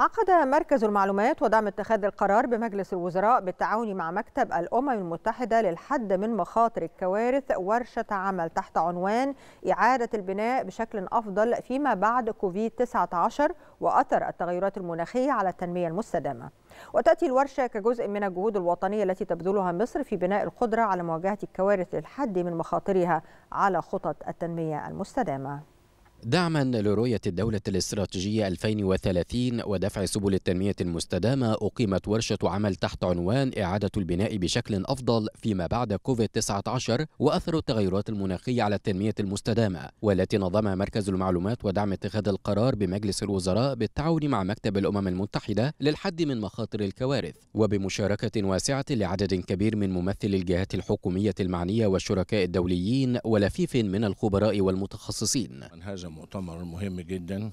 عقد مركز المعلومات ودعم اتخاذ القرار بمجلس الوزراء بالتعاون مع مكتب الأمم المتحدة للحد من مخاطر الكوارث ورشة عمل تحت عنوان إعادة البناء بشكل أفضل فيما بعد كوفيد-19 وأثر التغيرات المناخية على التنمية المستدامة وتأتي الورشة كجزء من الجهود الوطنية التي تبذلها مصر في بناء القدرة على مواجهة الكوارث للحد من مخاطرها على خطط التنمية المستدامة دعما لرؤية الدولة الاستراتيجية 2030 ودفع سبل التنمية المستدامة أقيمت ورشة عمل تحت عنوان إعادة البناء بشكل أفضل فيما بعد كوفيد-19 وأثر التغيرات المناخية على التنمية المستدامة والتي نظمها مركز المعلومات ودعم اتخاذ القرار بمجلس الوزراء بالتعاون مع مكتب الأمم المتحدة للحد من مخاطر الكوارث وبمشاركة واسعة لعدد كبير من ممثلي الجهات الحكومية المعنية والشركاء الدوليين ولفيف من الخبراء والمتخصصين. مؤتمر مهم جدا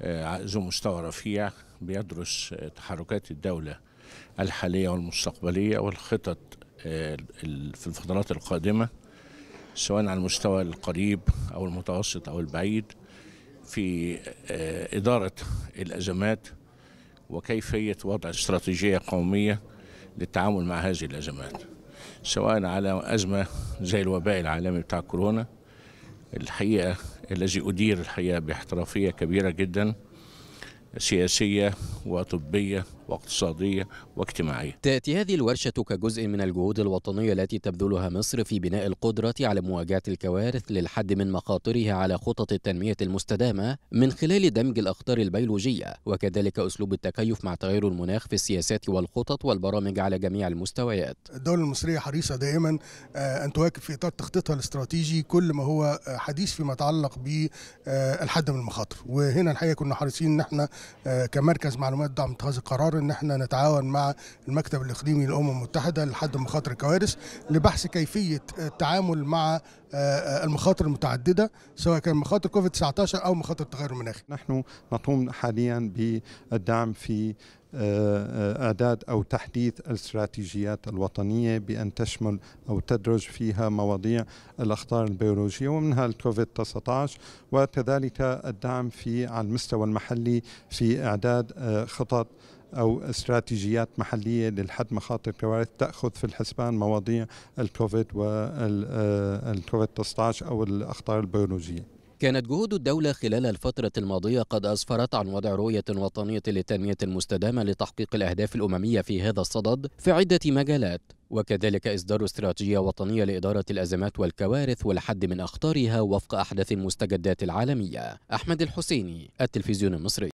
آه، ذو مستوى رفيع بيدرس آه، تحركات الدولة الحالية والمستقبلية والخطط آه، في الفترات القادمة سواء على المستوى القريب أو المتوسط أو البعيد في إدارة الأزمات وكيفية وضع استراتيجية قومية للتعامل مع هذه الأزمات سواء على أزمة زي الوباء العالمي بتاع كورونا الحقيقة الذي أدير الحقيقة باحترافية كبيرة جدا سياسية وطبية واقتصادية واجتماعية تأتي هذه الورشة كجزء من الجهود الوطنية التي تبذلها مصر في بناء القدرة على مواجهة الكوارث للحد من مخاطرها على خطط التنمية المستدامة من خلال دمج الأخطار البيولوجية وكذلك أسلوب التكيف مع تغير المناخ في السياسات والخطط والبرامج على جميع المستويات الدولة المصرية حريصة دائما آه، أن تواكب في إطار تخطيطها الاستراتيجي كل ما هو آه، حديث فيما يتعلق بالحد آه، من المخاطر وهنا الحقيقة كنا حريصين أن احنا كمركز مع معلومات دعم اتخاذ القرار ان احنا نتعاون مع المكتب الاقليمي للامم المتحده لحد مخاطر الكوارث لبحث كيفيه التعامل مع آه، آه، المخاطر المتعدده سواء كان مخاطر كوفيد 19 او مخاطر التغير المناخي. نحن نقوم حاليا بالدعم في اعداد او تحديث الاستراتيجيات الوطنيه بان تشمل او تدرج فيها مواضيع الاخطار البيولوجيه ومنها الكوفيد 19 وكذلك الدعم في على المستوى المحلي في اعداد آه، خطط او استراتيجيات محليه للحد مخاطر الكوارث تاخذ في الحسبان مواضيع الكوفيد والكوفيد آه، 19 او الاخطار البيولوجيه كانت جهود الدولة خلال الفترة الماضية قد أسفرت عن وضع رؤية وطنية للتنمية المستدامة لتحقيق الأهداف الأممية في هذا الصدد في عدة مجالات وكذلك إصدار استراتيجية وطنية لإدارة الأزمات والكوارث والحد من أخطارها وفق أحدث المستجدات العالمية أحمد الحسيني التلفزيون المصري